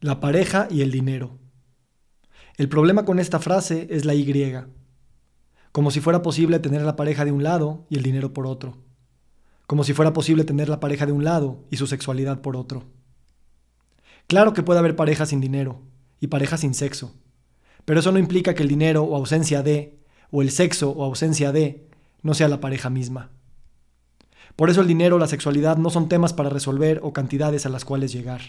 la pareja y el dinero. El problema con esta frase es la Y, como si fuera posible tener la pareja de un lado y el dinero por otro, como si fuera posible tener la pareja de un lado y su sexualidad por otro. Claro que puede haber pareja sin dinero y pareja sin sexo, pero eso no implica que el dinero o ausencia de, o el sexo o ausencia de, no sea la pareja misma. Por eso el dinero o la sexualidad no son temas para resolver o cantidades a las cuales llegar.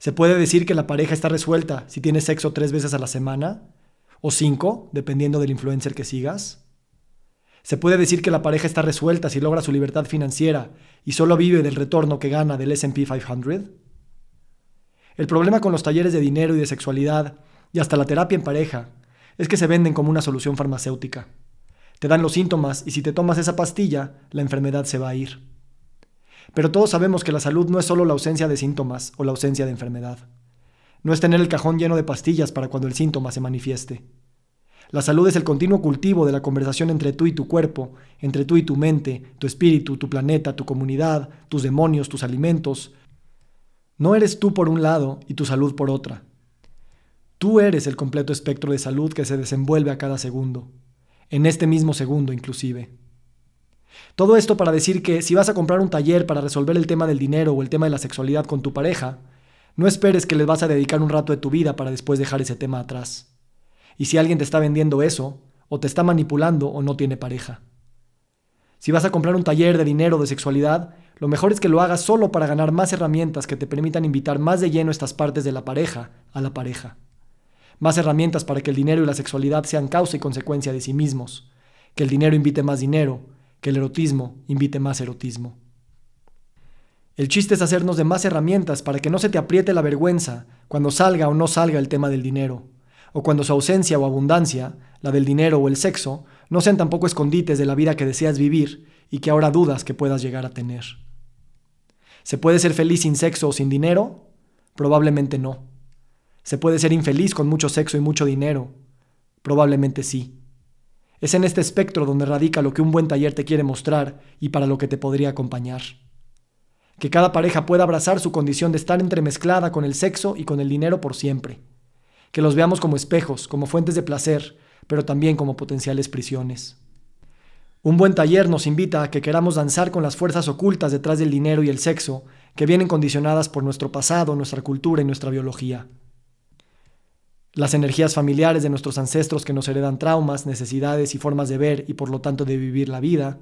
Se puede decir que la pareja está resuelta si tienes sexo tres veces a la semana o cinco, dependiendo del influencer que sigas. Se puede decir que la pareja está resuelta si logra su libertad financiera y solo vive del retorno que gana del SP 500. El problema con los talleres de dinero y de sexualidad y hasta la terapia en pareja es que se venden como una solución farmacéutica. Te dan los síntomas y si te tomas esa pastilla, la enfermedad se va a ir. Pero todos sabemos que la salud no es solo la ausencia de síntomas o la ausencia de enfermedad. No es tener el cajón lleno de pastillas para cuando el síntoma se manifieste. La salud es el continuo cultivo de la conversación entre tú y tu cuerpo, entre tú y tu mente, tu espíritu, tu planeta, tu comunidad, tus demonios, tus alimentos. No eres tú por un lado y tu salud por otra. Tú eres el completo espectro de salud que se desenvuelve a cada segundo, en este mismo segundo inclusive. Todo esto para decir que si vas a comprar un taller para resolver el tema del dinero o el tema de la sexualidad con tu pareja, no esperes que les vas a dedicar un rato de tu vida para después dejar ese tema atrás. Y si alguien te está vendiendo eso, o te está manipulando o no tiene pareja. Si vas a comprar un taller de dinero o de sexualidad, lo mejor es que lo hagas solo para ganar más herramientas que te permitan invitar más de lleno estas partes de la pareja a la pareja. Más herramientas para que el dinero y la sexualidad sean causa y consecuencia de sí mismos, que el dinero invite más dinero, que el erotismo invite más erotismo. El chiste es hacernos de más herramientas para que no se te apriete la vergüenza cuando salga o no salga el tema del dinero, o cuando su ausencia o abundancia, la del dinero o el sexo, no sean tampoco escondites de la vida que deseas vivir y que ahora dudas que puedas llegar a tener. ¿Se puede ser feliz sin sexo o sin dinero? Probablemente no. ¿Se puede ser infeliz con mucho sexo y mucho dinero? Probablemente sí. Es en este espectro donde radica lo que un buen taller te quiere mostrar y para lo que te podría acompañar. Que cada pareja pueda abrazar su condición de estar entremezclada con el sexo y con el dinero por siempre. Que los veamos como espejos, como fuentes de placer, pero también como potenciales prisiones. Un buen taller nos invita a que queramos danzar con las fuerzas ocultas detrás del dinero y el sexo, que vienen condicionadas por nuestro pasado, nuestra cultura y nuestra biología las energías familiares de nuestros ancestros que nos heredan traumas, necesidades y formas de ver y por lo tanto de vivir la vida,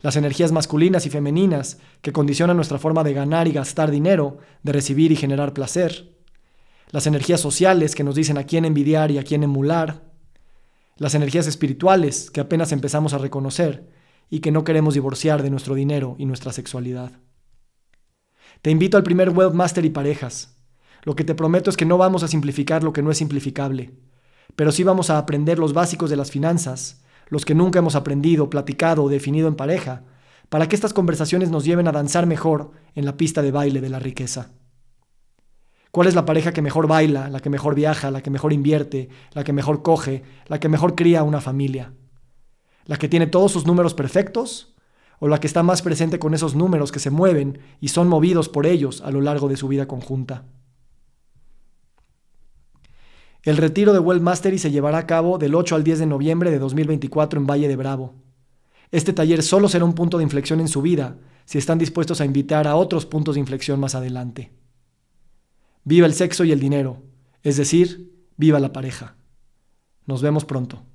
las energías masculinas y femeninas que condicionan nuestra forma de ganar y gastar dinero, de recibir y generar placer, las energías sociales que nos dicen a quién envidiar y a quién emular, las energías espirituales que apenas empezamos a reconocer y que no queremos divorciar de nuestro dinero y nuestra sexualidad. Te invito al primer webmaster y Parejas, lo que te prometo es que no vamos a simplificar lo que no es simplificable, pero sí vamos a aprender los básicos de las finanzas, los que nunca hemos aprendido, platicado o definido en pareja, para que estas conversaciones nos lleven a danzar mejor en la pista de baile de la riqueza. ¿Cuál es la pareja que mejor baila, la que mejor viaja, la que mejor invierte, la que mejor coge, la que mejor cría una familia? ¿La que tiene todos sus números perfectos? ¿O la que está más presente con esos números que se mueven y son movidos por ellos a lo largo de su vida conjunta? El retiro de World Mastery se llevará a cabo del 8 al 10 de noviembre de 2024 en Valle de Bravo. Este taller solo será un punto de inflexión en su vida si están dispuestos a invitar a otros puntos de inflexión más adelante. Viva el sexo y el dinero, es decir, viva la pareja. Nos vemos pronto.